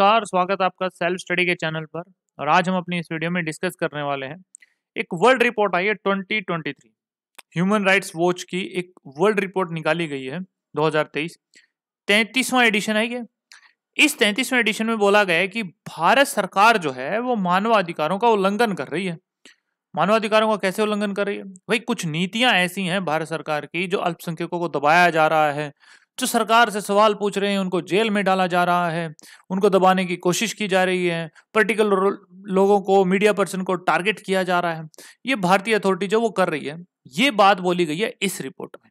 नमस्कार स्वागत है आपका सेल्फ स्टडी के चैनल पर और आज हम अपनी इस वीडियो में डिस्कस करने वाले हैं एक वर्ल्ड रिपोर्ट आई है 2023 ह्यूमन राइट्स वॉच की एक वर्ल्ड रिपोर्ट निकाली गई है 2023 हजार एडिशन आई है इस तैंतीसवें एडिशन में बोला गया है कि भारत सरकार जो है वो मानवाधिकारों का उल्लंघन कर रही है मानवाधिकारों का कैसे उल्लंघन कर रही है भाई कुछ नीतियां ऐसी हैं भारत सरकार की जो अल्पसंख्यकों को दबाया जा रहा है जो सरकार से सवाल पूछ रहे हैं उनको जेल में डाला जा रहा है उनको दबाने की कोशिश की जा रही है पर्टिकुलर लोगों को मीडिया पर्सन को टारगेट किया जा रहा है ये भारतीय अथॉरिटी जो वो कर रही है ये बात बोली गई है इस रिपोर्ट में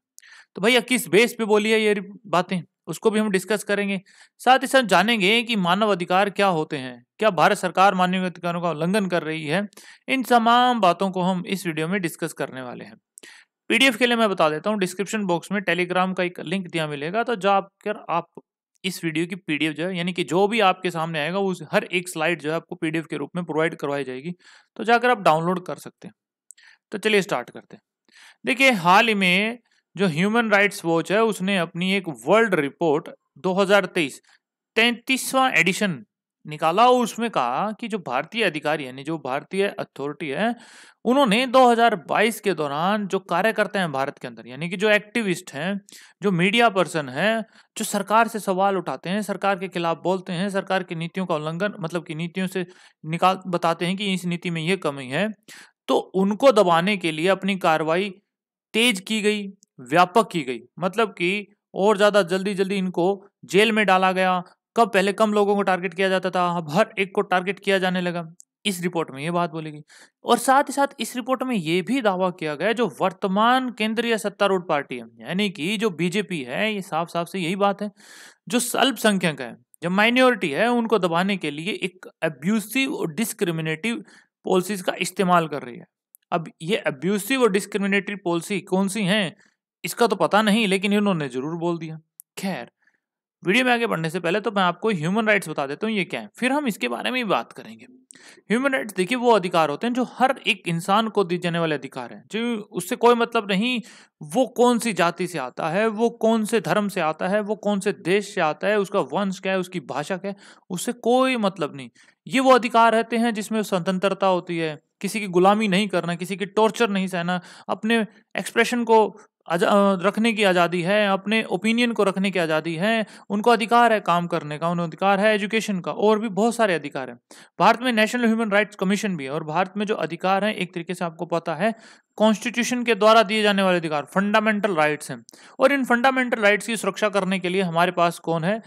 तो भैया किस बेस पे बोली है ये बातें उसको भी हम डिस्कस करेंगे साथ ही साथ जानेंगे कि मानव अधिकार क्या होते हैं क्या भारत सरकार मानव अधिकारों का उल्लंघन कर रही है इन तमाम बातों को हम इस वीडियो में डिस्कस करने वाले हैं पीडीएफ के लिए मैं बता देता हूँ डिस्क्रिप्शन बॉक्स में टेलीग्राम का एक लिंक दिया मिलेगा तो जाकर आप इस वीडियो की पीडीएफ जो है यानी कि जो भी आपके सामने आएगा उस हर एक स्लाइड जो है आपको पीडीएफ के रूप में प्रोवाइड करवाई जाएगी तो जाकर आप डाउनलोड कर सकते हैं तो चलिए स्टार्ट करते हैं देखिए हाल ही में जो ह्यूमन राइट्स वॉच है उसने अपनी एक वर्ल्ड रिपोर्ट 2023 तैंतीसवां एडिशन निकाला और उसमें कहा कि जो भारतीय अधिकारी यानी जो भारतीय अथॉरिटी है उन्होंने 2022 के दौरान जो कार्य करते हैं भारत के अंदर यानी कि जो एक्टिविस्ट हैं जो मीडिया पर्सन हैं जो सरकार से सवाल उठाते हैं सरकार के खिलाफ बोलते हैं सरकार की नीतियों का उल्लंघन मतलब की नीतियों से निकाल बताते हैं कि इस नीति में ये कमी है तो उनको दबाने के लिए अपनी कार्रवाई तेज की गई व्यापक की गई मतलब कि और ज़्यादा जल्दी जल्दी इनको जेल में डाला गया कब पहले कम लोगों को टारगेट किया जाता था अब हर एक को टारगेट किया जाने लगा इस रिपोर्ट में ये बात बोली गई और साथ ही साथ इस रिपोर्ट में ये भी दावा किया गया जो वर्तमान केंद्रीय सत्तारूढ़ पार्टी है यानी कि जो बीजेपी है ये साफ साफ से यही बात है जो अल्पसंख्यक है जो माइनॉरिटी है उनको दबाने के लिए एक अब्यूसिव और डिस्क्रिमिनेटिव पॉलिसीज का इस्तेमाल कर रही है अब ये अब्यूसिव और डिस्क्रिमिनेटरी पॉलिसी कौन सी है इसका तो पता नहीं लेकिन इन्होंने जरूर बोल दिया खैर वीडियो में आगे बढ़ने से पहले तो मैं आपको ह्यूमन राइट्स बता देता हूँ ये क्या है फिर हम इसके बारे में ही बात करेंगे ह्यूमन राइट्स देखिए वो अधिकार होते हैं जो हर एक इंसान को दिए जाने वाले अधिकार हैं जो उससे कोई मतलब नहीं वो कौन सी जाति से आता है वो कौन से धर्म से आता है वो कौन से देश से आता है उसका वंश क्या है उसकी भाषा क्या है उससे कोई मतलब नहीं ये वो अधिकार रहते हैं जिसमें स्वतंत्रता होती है किसी की गुलामी नहीं करना किसी की टॉर्चर नहीं सहना अपने एक्सप्रेशन को रखने की आज़ादी है अपने ओपिनियन को रखने की आज़ादी है उनको अधिकार है काम करने का उन्हें अधिकार है एजुकेशन का और भी बहुत सारे अधिकार हैं भारत में नेशनल ह्यूमन राइट्स कमीशन भी है और भारत में जो अधिकार हैं एक तरीके से आपको पता है कॉन्स्टिट्यूशन के द्वारा दिए जाने वाले अधिकार फंडामेंटल राइट्स हैं और इन फंडामेंटल राइट्स की सुरक्षा करने के लिए हमारे पास कौन है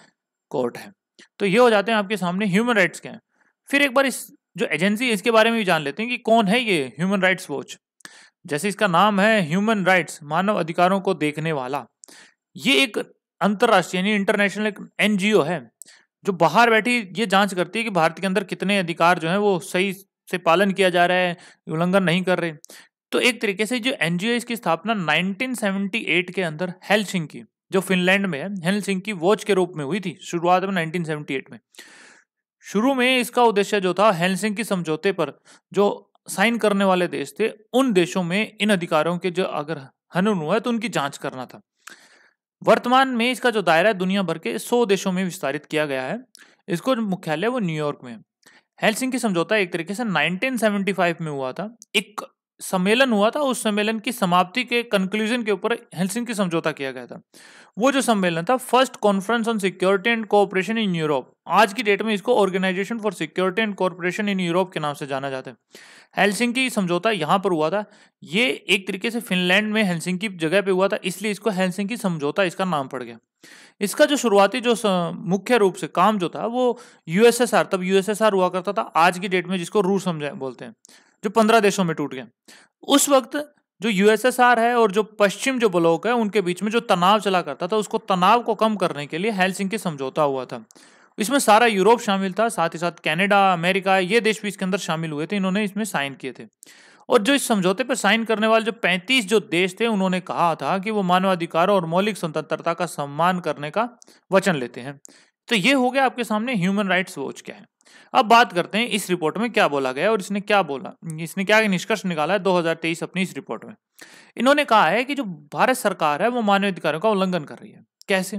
कोर्ट है तो ये हो जाते हैं आपके सामने ह्यूमन राइट्स के हैं फिर एक बार इस जो एजेंसी इसके बारे में भी जान लेते हैं कि कौन है ये ह्यूमन राइट्स वॉच जैसे इसका नाम है ह्यूमन राइट्स मानव अधिकारों को देखने वाला ये एक अंतर्राष्ट्रीय यानी इंटरनेशनल एक एनजीओ है जो बाहर बैठी ये जांच करती है कि भारत के अंदर कितने अधिकार जो हैं वो सही से पालन किया जा रहा है उल्लंघन नहीं कर रहे तो एक तरीके से जो एन की स्थापना 1978 के अंदर हेलसिंग की जो फिनलैंड में है हेलसिंग की वॉच के रूप में हुई थी शुरुआत में 1978 में शुरू में इसका उद्देश्य जो था हेलसिंग की समझौते पर जो साइन करने वाले देश थे उन देशों में इन अधिकारों के जो अगर हनन हुआ है तो उनकी जांच करना था वर्तमान में इसका जो दायरा है दुनिया भर के सौ देशों में विस्तारित किया गया है इसको मुख्यालय वो न्यूयॉर्क में है की समझौता एक तरीके से 1975 में हुआ था एक सम्मेलन हुआ था उस सम्मेलन की समाप्ति के कंक्लूजन के ऊपर की समझौता किया गया था वो जो सम्मेलन था first conference on security and cooperation in Europe आज की डेट में इसको organisation for security and cooperation in Europe के नाम से जाना जाता है की समझौता यहाँ पर हुआ था ये एक तरीके से फिनलैंड में की जगह पर हुआ था इसलिए इसको की समझौता इसका नाम पड़ गया इसका जो शुरुआती जो मुख्य रूप से काम जो था वो यूएसएसआर तब यूएसएसआर हुआ करता था आज की डेट में जिसको रूस समझा बोलते हैं जो पंद्रह देशों में टूट गया उस वक्त जो यूएसएसआर है और जो पश्चिम जो ब्लॉक है उनके बीच में जो तनाव चला करता था उसको तनाव को कम करने के लिए हेलसिंकी समझौता हुआ था इसमें सारा यूरोप शामिल था साथ ही साथ कनाडा अमेरिका ये देश भी इसके अंदर शामिल हुए थे इन्होंने इसमें साइन किए थे और जो इस समझौते पर साइन करने वाले जो 35 जो देश थे उन्होंने कहा था कि वो मानवाधिकारों और मौलिक स्वतंत्रता का सम्मान करने का वचन लेते हैं तो ये हो गया आपके सामने ह्यूमन राइट्स वॉच क्या है अब बात करते हैं इस रिपोर्ट में क्या बोला गया और इसने क्या बोला इसने क्या निष्कर्ष निकाला है 2023 अपनी इस रिपोर्ट में इन्होंने कहा है कि जो भारत सरकार है वो मानवाधिकारों का उल्लंघन कर रही है कैसे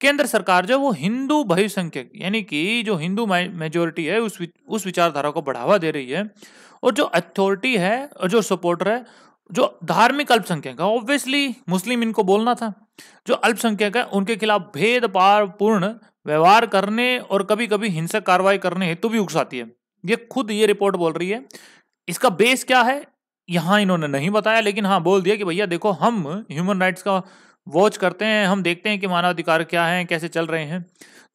केंद्र सरकार जो वो हिंदू बहुसंख्यक यानी कि जो हिंदू मेजोरिटी है उस उस विचारधारा को बढ़ावा दे रही है और जो अथॉरिटी है और जो सपोर्टर है जो धार्मिक अल्पसंख्यक है ऑब्वियसली मुस्लिम इनको बोलना था जो अल्पसंख्यक है उनके खिलाफ भेदभाव पूर्ण व्यवहार करने और कभी कभी हिंसक कार्रवाई करने हेतु तो भी उकसाती है ये खुद ये रिपोर्ट बोल रही है इसका बेस क्या है यहाँ इन्होंने नहीं बताया लेकिन हाँ बोल दिया कि भैया देखो हम ह्यूमन राइट्स का वॉच करते हैं हम देखते हैं कि मानवाधिकार क्या है कैसे चल रहे हैं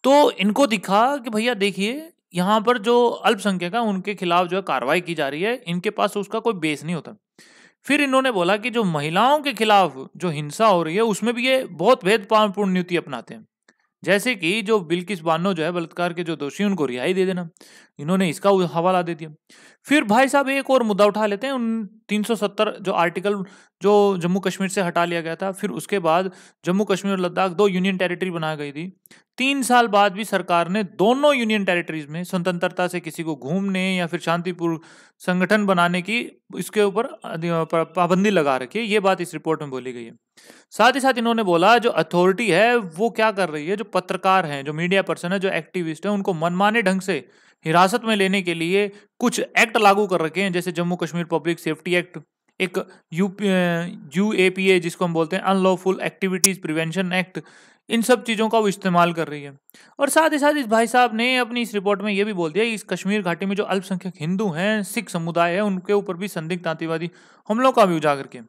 तो इनको दिखा कि भैया देखिए यहाँ पर जो अल्पसंख्यक है उनके खिलाफ जो है कार्रवाई की जा रही है इनके पास उसका कोई बेस नहीं होता फिर इन्होंने बोला कि जो महिलाओं के खिलाफ जो हिंसा हो रही है उसमें भी ये बहुत भेदभावपूर्ण नीति अपनाते हैं जैसे कि जो बिल्किस बानो जो है बलात्कार के जो दोषी उनको रिहाई दे देना इन्होंने इसका हवाला दे दिया फिर भाई साहब एक और मुद्दा उठा लेते हैं उन 370 जो आर्टिकल जो जम्मू कश्मीर से हटा लिया गया था फिर उसके बाद जम्मू कश्मीर और लद्दाख दो यूनियन टेरिटरी बनाई गई थी तीन साल बाद भी सरकार ने दोनों यूनियन टेरिटरीज में स्वतंत्रता से किसी को घूमने या फिर शांतिपूर्ण संगठन बनाने की इसके ऊपर पाबंदी लगा रखी है ये बात इस रिपोर्ट में बोली गई है साथ ही साथ इन्होंने बोला जो अथॉरिटी है वो क्या कर रही है जो पत्रकार हैं जो मीडिया पर्सन है जो एक्टिविस्ट है उनको मनमाने ढंग से हिरासत हिरासत में लेने के लिए कुछ एक्ट लागू कर रखे हैं जैसे Jammu Kashmir public safety act एक U U A P A जिसको हम बोलते हैं अनलॉफुल एक्टिविटीज प्रिवेंशन एक्ट इन सब चीज़ों का वो इस्तेमाल कर रही है और साथ ही साथ इस भाई साहब ने अपनी इस रिपोर्ट में ये भी बोल दिया कि इस कश्मीर घाटी में जो अल्पसंख्यक हिंदू हैं सिख समुदाय है उनके ऊपर भी संदिग्ध आतंकवादी हमलों का भी उजागर किया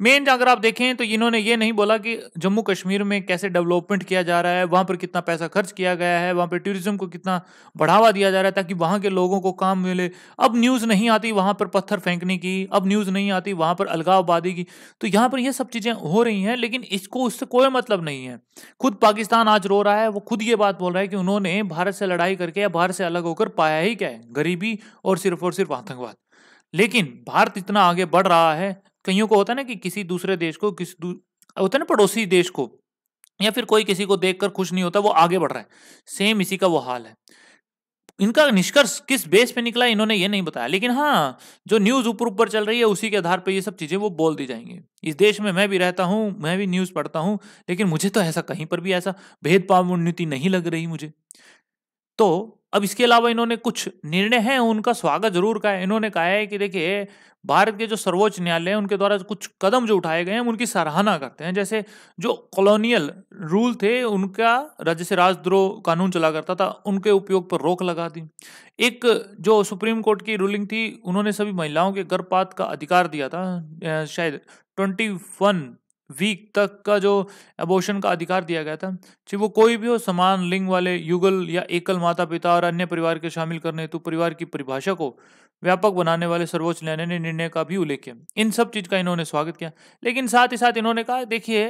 मेन अगर आप देखें तो इन्होंने ये नहीं बोला कि जम्मू कश्मीर में कैसे डेवलपमेंट किया जा रहा है वहाँ पर कितना पैसा खर्च किया गया है वहाँ पर टूरिज्म को कितना बढ़ावा दिया जा रहा है ताकि वहाँ के लोगों को काम मिले अब न्यूज़ नहीं आती वहाँ पर पत्थर फेंकने की अब न्यूज़ नहीं आती वहाँ पर अलगाववादी की तो यहाँ पर यह सब चीज़ें हो रही हैं लेकिन इसको उससे कोई मतलब नहीं है खुद पाकिस्तान आज रो रहा है वो खुद ये बात बोल रहा है कि उन्होंने भारत से लड़ाई करके या भारत से अलग होकर पाया ही क्या है गरीबी और सिर्फ और सिर्फ आतंकवाद लेकिन भारत इतना आगे बढ़ रहा है कईयों को होता है ना कि किसी दूसरे देश को किसी होता है ना पड़ोसी देश को या फिर कोई किसी को देखकर खुश नहीं होता वो आगे बढ़ रहा है सेम इसी का वो हाल है इनका निष्कर्ष किस बेस पे निकला इन्होंने ये नहीं बताया लेकिन हाँ जो न्यूज ऊपर ऊपर चल रही है उसी के आधार पर ये सब चीजें वो बोल दी जाएंगी इस देश में मैं भी रहता हूँ मैं भी न्यूज पढ़ता हूँ लेकिन मुझे तो ऐसा कहीं पर भी ऐसा भेदभाव उन्नति नहीं लग रही मुझे तो अब इसके अलावा इन्होंने कुछ निर्णय हैं उनका स्वागत जरूर कहा है इन्होंने कहा है कि देखिए भारत के जो सर्वोच्च न्यायालय हैं उनके द्वारा कुछ कदम जो उठाए गए हैं उनकी सराहना करते हैं जैसे जो कॉलोनियल रूल थे उनका राज्य से राजद्रोह कानून चला करता था उनके उपयोग पर रोक लगा दी एक जो सुप्रीम कोर्ट की रूलिंग थी उन्होंने सभी महिलाओं के गर्भपात का अधिकार दिया था शायद ट्वेंटी वन वीक तक का जो एबोशन का अधिकार दिया गया था चाहे वो कोई भी हो समान लिंग वाले युगल या एकल माता पिता और अन्य परिवार के शामिल करने हेतु परिवार की परिभाषा को व्यापक बनाने वाले सर्वोच्च न्यायालय ने निर्णय का भी उल्लेख किया इन सब चीज का इन्होंने स्वागत किया लेकिन साथ ही साथ इन्होंने कहा देखिए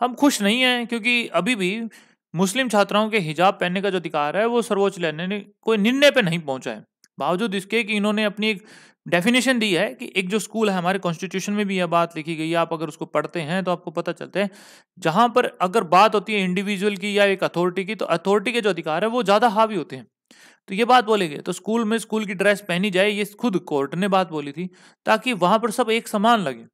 हम खुश नहीं हैं क्योंकि अभी भी मुस्लिम छात्राओं के हिजाब पहनने का जो अधिकार है वो सर्वोच्च न्यायालय ने कोई निर्णय पर नहीं पहुंचा है बावजूद इसके कि इन्होंने अपनी एक डेफिनेशन दी है कि एक जो स्कूल है हमारे कॉन्स्टिट्यूशन में भी यह बात लिखी गई है आप अगर उसको पढ़ते हैं तो आपको पता चलता है जहां पर अगर बात होती है इंडिविजुअल की या एक अथॉरिटी की तो अथॉरिटी के जो अधिकार है वो ज्यादा हावी होते हैं तो ये बात बोली गई तो स्कूल में स्कूल की ड्रेस पहनी जाए ये खुद कोर्ट ने बात बोली थी ताकि वहां पर सब एक समान लगे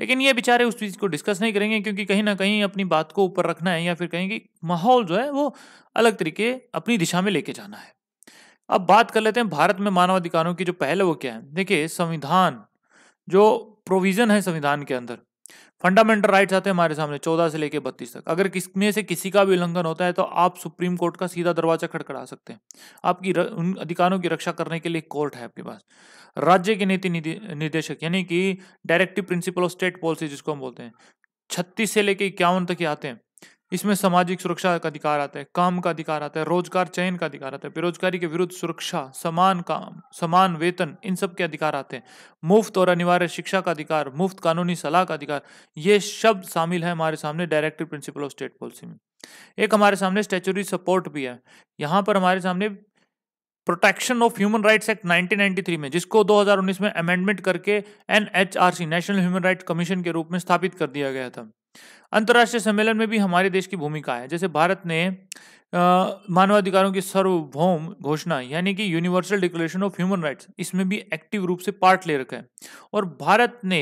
लेकिन ये बेचारे उस चीज़ को डिस्कस नहीं करेंगे क्योंकि कहीं ना कहीं अपनी बात को ऊपर रखना है या फिर कहेंगे माहौल जो है वो अलग तरीके अपनी दिशा में लेके जाना है अब बात कर लेते हैं भारत में मानवाधिकारों की जो पहले वो क्या है देखिए संविधान जो प्रोविजन है संविधान के अंदर फंडामेंटल राइट्स आते हैं हमारे सामने चौदह से लेकर बत्तीस तक अगर किसमें से किसी का भी उल्लंघन होता है तो आप सुप्रीम कोर्ट का सीधा दरवाजा खड़खड़ा सकते हैं आपकी उन अधिकारों की रक्षा करने के लिए कोर्ट है आपके पास राज्य के नीति निर्देशक यानी कि directive principle of state policy जिसको हम बोलते हैं छत्तीस से लेकर इक्यावन तक ही आते हैं इसमें सामाजिक सुरक्षा का अधिकार आता है काम का अधिकार आता है रोजगार चयन का अधिकार आता है बेरोजगारी के विरुद्ध सुरक्षा समान काम समान वेतन इन सब के अधिकार आते हैं मुफ्त और अनिवार्य शिक्षा का अधिकार मुफ्त कानूनी सलाह का अधिकार ये शब्द शामिल है हमारे सामने directive principle of state policy में एक हमारे सामने स्टेचुरी सपोर्ट भी है यहाँ पर हमारे सामने protection of human rights act 1993 में जिसको 2019 में अमेंडमेंट करके NHRC national human rights commission के रूप में स्थापित कर दिया गया था अंतर्राष्ट्रीय सम्मेलन में भी हमारे देश की भूमिका है जैसे भारत ने मानवाधिकारों की सर्वभौम घोषणा यानी कि universal declaration of human rights इसमें भी एक्टिव रूप से पार्ट ले रखा है और भारत ने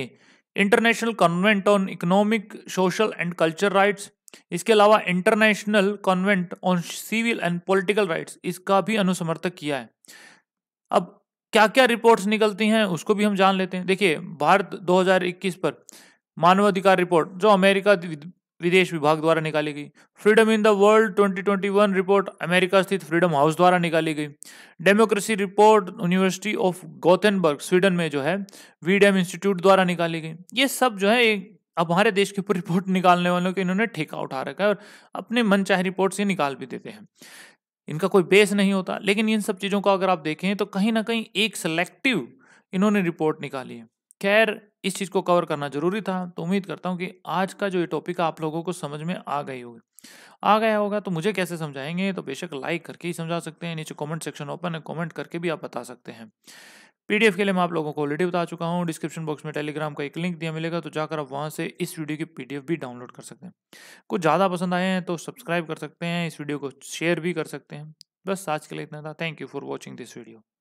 international convent on economic social and culture rights इसके अलावा international convent on civil and political rights इसका भी अनुसमर्थक किया है अब क्या क्या रिपोर्ट्स निकलती हैं उसको भी हम जान लेते हैं देखिए भारत 2021 पर मानवाधिकार रिपोर्ट जो अमेरिका विदेश विभाग द्वारा निकाली गई freedom in the world 2021 report America स्थित फ्रीडम हाउस द्वारा निकाली गई democracy report university of Gothenburg Sweden में जो है वीडियम इंस्टीट्यूट द्वारा निकाली गई ये सब जो है एक अब हमारे देश के ऊपर रिपोर्ट निकालने वालों के इन्होंने ठेका उठा रखा है और अपने मन चाहे रिपोर्ट से निकाल भी देते हैं इनका कोई बेस नहीं होता लेकिन इन सब चीज़ों को अगर आप देखें तो कहीं ना कहीं एक सेलेक्टिव इन्होंने रिपोर्ट निकाली है खैर इस चीज़ को कवर करना जरूरी था तो उम्मीद करता हूँ कि आज का जो ये टॉपिक आप लोगों को समझ में आ गई होगी आ गया होगा तो मुझे कैसे समझाएंगे तो बेशक लाइक करके ही समझा सकते हैं नीचे कमेंट सेक्शन ओपन है कमेंट करके भी आप बता सकते हैं पीडीएफ के लिए मैं आप लोगों को ऑलरेडी बता चुका हूँ डिस्क्रिप्शन बॉक्स में टेलीग्राम का एक लिंक दिया मिलेगा तो जाकर आप वहाँ से इस वीडियो की पीडीएफ भी डाउनलोड कर सकते हैं कुछ ज़्यादा पसंद आए हैं तो सब्सक्राइब कर सकते हैं इस वीडियो को शेयर भी कर सकते हैं बस आज के लिए इतना था thank you for watching this video